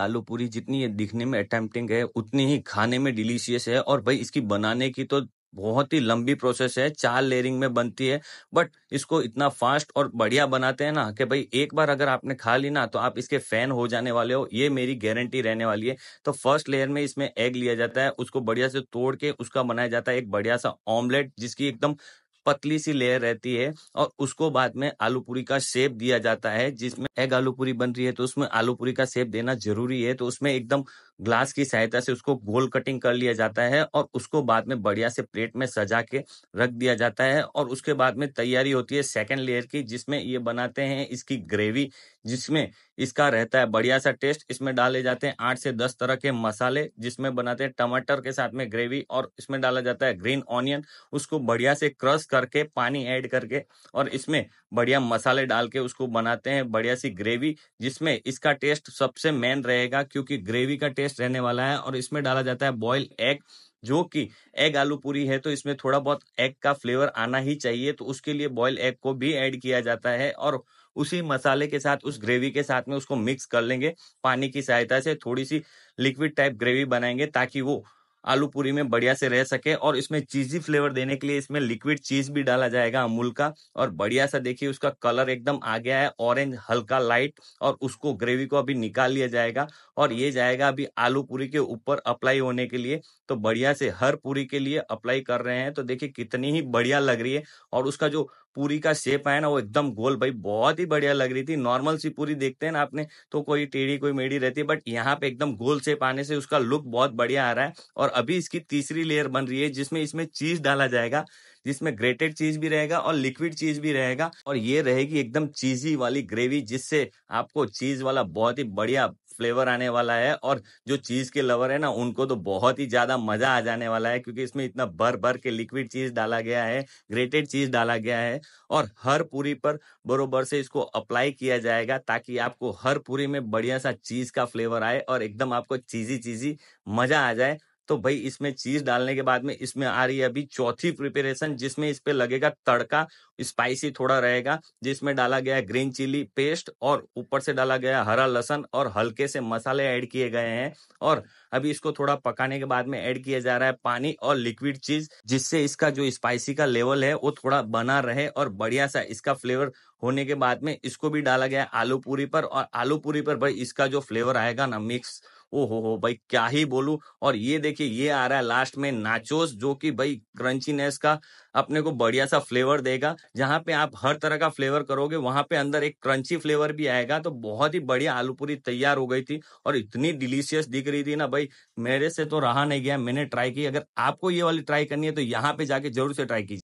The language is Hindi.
आलू पूरी जितनी दिखने में अटेम्प्टिंग है उतनी ही खाने में डिलीशियस है और भाई इसकी बनाने की तो बहुत ही लंबी प्रोसेस है चार लेयरिंग में बनती है बट इसको इतना फास्ट और बढ़िया बनाते हैं ना कि भाई एक बार अगर आपने खा ली ना तो आप इसके फैन हो जाने वाले हो ये मेरी गारंटी रहने वाली है तो फर्स्ट लेयर में इसमें एग लिया जाता है उसको बढ़िया से तोड़ के उसका बनाया जाता है एक बढ़िया सा ऑमलेट जिसकी एकदम पतली सी लेयर रहती है और उसको बाद में आलू पूरी का शेप दिया जाता है जिसमें एग आलू पूरी बन रही है तो उसमें आलू पूरी का शेप देना जरूरी है तो उसमें एकदम ग्लास की सहायता से उसको गोल कटिंग कर लिया जाता है और उसको बाद में बढ़िया से प्लेट में सजा के रख दिया जाता है और उसके बाद में तैयारी होती है सेकेंड लेयर की जिसमें ये बनाते हैं इसकी ग्रेवी जिसमें इसका रहता है बढ़िया सा टेस्ट इसमें डाले जाते हैं आठ से दस तरह के मसाले जिसमें बनाते हैं टमाटर के साथ में ग्रेवी और इसमें डाला जाता है ग्रीन ऑनियन उसको बढ़िया से क्रश करके पानी ऐड करके और इसमें बढ़िया मसाले डाल के उसको बनाते हैं बढ़िया सी ग्रेवी जिसमें इसका टेस्ट सबसे मेन रहेगा क्योंकि ग्रेवी का टेस्ट टेस्ट रहने वाला है और इसमें डाला जाता है बॉयल एग जो कि एग आलू पूरी है तो इसमें थोड़ा बहुत एग का फ्लेवर आना ही चाहिए तो उसके लिए बॉयल एग को भी ऐड किया जाता है और उसी मसाले के साथ उस ग्रेवी के साथ में उसको मिक्स कर लेंगे पानी की सहायता से थोड़ी सी लिक्विड टाइप ग्रेवी बनाएंगे ताकि वो आलू पूरी में बढ़िया से रह सके और इसमें चीजी फ्लेवर देने के लिए इसमें लिक्विड चीज भी डाला जाएगा अमूल का और बढ़िया सा देखिए उसका कलर एकदम आ गया है ऑरेंज हल्का लाइट और उसको ग्रेवी को अभी निकाल लिया जाएगा और ये जाएगा अभी आलू पूरी के ऊपर अप्लाई होने के लिए तो बढ़िया से हर पूरी के लिए अप्लाई कर रहे हैं तो देखिए कितनी ही बढ़िया लग रही है और उसका जो पूरी का शेप है ना वो एकदम गोल भाई बहुत ही बढ़िया लग रही थी नॉर्मल सी पूरी देखते हैं ना आपने तो कोई टेढ़ी कोई मेढ़ी रहती है बट यहाँ पे एकदम गोल शेप आने से उसका लुक बहुत बढ़िया आ रहा है और अभी इसकी तीसरी लेयर बन रही है जिसमें इसमें चीज डाला जाएगा जिसमें ग्रेटेड चीज भी रहेगा और लिक्विड चीज भी रहेगा और ये रहेगी एकदम चीजी वाली ग्रेवी जिससे आपको चीज वाला बहुत ही बढ़िया फ्लेवर आने वाला है और जो चीज के लवर है ना उनको तो बहुत ही ज्यादा मजा आ जाने वाला है क्योंकि इसमें इतना भर भर के लिक्विड चीज डाला गया है ग्रेटेड चीज डाला गया है और हर पूरी पर बरोबर से इसको अप्लाई किया जाएगा ताकि आपको हर पूरी में बढ़िया सा चीज का फ्लेवर आए और एकदम आपको चीजी चीजी मजा आ जाए तो भाई इसमें चीज डालने के बाद में इसमें आ रही है अभी चौथी प्रिपेरेशन जिसमें इस पे लगेगा तड़का स्पाइसी थोड़ा रहेगा जिसमें डाला गया ग्रीन चिली पेस्ट और ऊपर से डाला गया हरा लहसन और हल्के से मसाले ऐड किए गए हैं और अभी इसको थोड़ा पकाने के बाद में ऐड किया जा रहा है पानी और लिक्विड चीज जिससे इसका जो स्पाइसी का लेवल है वो थोड़ा बना रहे और बढ़िया सा इसका फ्लेवर होने के बाद में इसको भी डाला गया आलू पूरी पर और आलू पूरी पर भाई इसका जो फ्लेवर आएगा ना मिक्स ओ हो हो भाई क्या ही बोलू और ये देखिए ये आ रहा है लास्ट में नाचोस जो कि भाई क्रंचीनेस का अपने को बढ़िया सा फ्लेवर देगा जहां पे आप हर तरह का फ्लेवर करोगे वहां पे अंदर एक क्रंची फ्लेवर भी आएगा तो बहुत ही बढ़िया आलू पूरी तैयार हो गई थी और इतनी डिलीशियस दिख रही थी ना भाई मेरे से तो रहा नहीं गया मैंने ट्राई की अगर आपको ये वाली ट्राई करनी है तो यहाँ पे जाके जरूर से ट्राई कीजिए